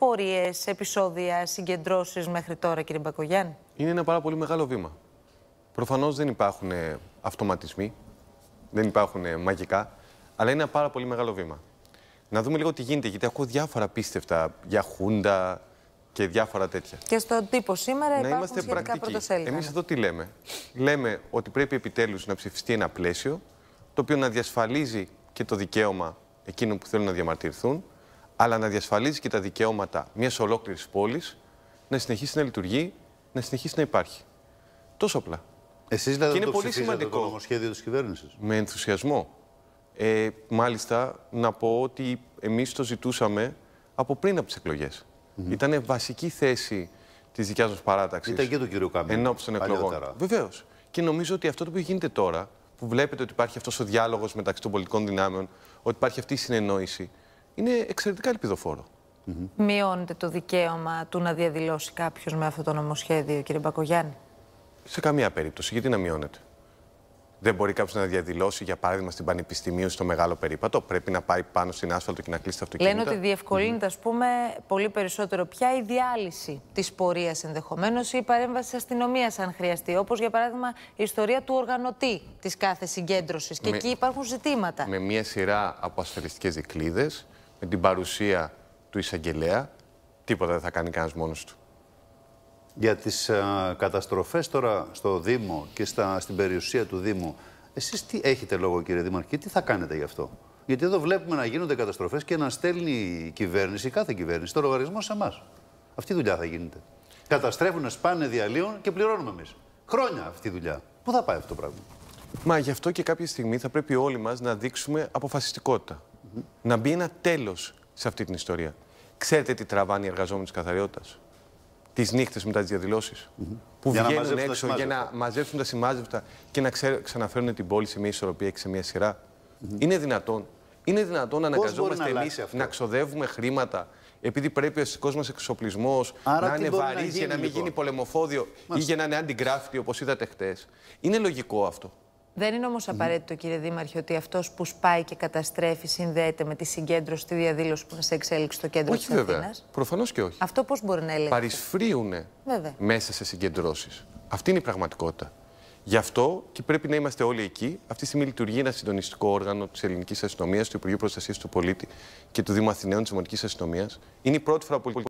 πορείες, επεισόδια, συγκεντρώσεις μέχρι τώρα, κύριε Μπακογιάννη. Είναι ένα πάρα πολύ μεγάλο βήμα. Προφανώς δεν υπάρχουν ε, αυτοματισμοί, δεν υπάρχουν ε, μαγικά, αλλά είναι ένα πάρα πολύ μεγάλο βήμα. Να δούμε λίγο τι γίνεται, γιατί ακούω διάφορα πίστευτα για χούντα και διάφορα τέτοια. Και στον τύπο σήμερα να υπάρχουν είμαστε σχετικά Εμείς ναι. εδώ τι λέμε. Λέμε ότι πρέπει επιτέλους να ψηφιστεί ένα πλαίσιο, το οποίο να διασφαλίζει και το δικαίωμα εκείνων που θέλουν να διαμαρτυρηθούν, αλλά να διασφαλίζει και τα δικαιώματα μιας ολόκληρης πόλης να συνεχίσει να λειτουργεί, να συνεχίσει να υπάρχει. Τόσο απλά. Εσείς δηλαδή και είναι το πολύ σημαντικό. το νομοσχέδιο της κυβέρνησης. Με ενθουσιασμό. Ε, μάλιστα, να πω ότι εμείς το ζητούσαμε από πριν από τις εκλογές. Mm Ήταν βασική θέση της δικιάς μας παράταξης Ήταν και του κύριου Καμίνου. Ενώπιον των εκλογών. Βεβαίως. Και νομίζω ότι αυτό το που γίνεται τώρα, που βλέπετε ότι υπάρχει αυτός ο διάλογος μεταξύ των πολιτικών δυνάμεων, ότι υπάρχει αυτή η συνεννόηση, είναι εξαιρετικά ελπιδοφόρο. Mm Μειώνεται το δικαίωμα του να διαδηλώσει κάποιος με αυτό το νομοσχέδιο, κύριε Μπακογιάννη. Σε καμία περίπτωση. Γιατί να μειώνεται. Δεν μπορεί κάποιος να διαδηλώσει, για παράδειγμα, στην Πανεπιστημίου στο μεγάλο περίπατο. Πρέπει να πάει πάνω στην άσφαλτο και να κλείσει τα αυτοκίνητα. Λένε ότι διευκολύνεται, mm. Mm-hmm. ας πούμε, πολύ περισσότερο πια η διάλυση της πορείας ενδεχομένως ή η παρέμβαση της αστυνομίας, αν χρειαστεί. Όπως για παράδειγμα η ιστορία του οργανωτή της κάθε συγκέντρωσης. Και με, εκεί υπάρχουν ζητήματα. Με μία σειρά από ασφαλιστικές δικλείδε με την παρουσία του εισαγγελέα, τίποτα δεν θα κάνει κανένας μόνος του. Για τις καταστροφέ ε, καταστροφές τώρα στο Δήμο και στα, στην περιουσία του Δήμου, εσείς τι έχετε λόγο κύριε και τι θα κάνετε γι' αυτό. Γιατί εδώ βλέπουμε να γίνονται καταστροφές και να στέλνει η κυβέρνηση, κάθε κυβέρνηση, το λογαριασμό σε εμάς. Αυτή η δουλειά θα γίνεται. Καταστρέφουν, σπάνε, διαλύουν και πληρώνουμε εμείς. Χρόνια αυτή η δουλειά. Πού θα πάει αυτό το πράγμα. Μα γι' αυτό και κάποια στιγμή θα πρέπει όλοι μας να δείξουμε αποφασιστικότητα να μπει ένα τέλος σε αυτή την ιστορία. Ξέρετε τι τραβάνει οι εργαζόμενοι της καθαριότητας τις νύχτες μετά τις διαδηλώσεις. Που για βγαίνουν να έξω για να μαζέψουν τα συμμάζευτα και να ξαναφέρουν την πόλη σε μια ισορροπία και σε μια σειρά. Είναι δυνατόν. Είναι δυνατόν να αναγκαζόμαστε εμεί να ξοδεύουμε χρήματα επειδή πρέπει ο αστικός μας εξοπλισμός να είναι βαρύς για να μην λοιπόν? γίνει πολεμοφόδιο ή για να είναι αντιγράφητη όπως είδατε χτες. Είναι λογικό αυτό. Δεν είναι όμως απαραίτητο, κύριε Δήμαρχε, ότι αυτός που σπάει και καταστρέφει συνδέεται με τη συγκέντρωση, τη διαδήλωση που είναι σε εξέλιξη στο κέντρο τη Αθήνα. Όχι, βέβαια. Προφανώς και όχι. Αυτό πώς μπορεί να έλεγε. Παρισφρίουν μέσα σε συγκεντρώσεις. Αυτή είναι η πραγματικότητα. Γι' αυτό και πρέπει να είμαστε όλοι εκεί. Αυτή τη στιγμή λειτουργεί ένα συντονιστικό όργανο της Ελληνικής Αστυνομίας, του Υπουργείου Προστασίας του Πολίτη και του Δήμου Αθηναίων της Ομονικής Αστυνομίας. Είναι η πρώτη φορά που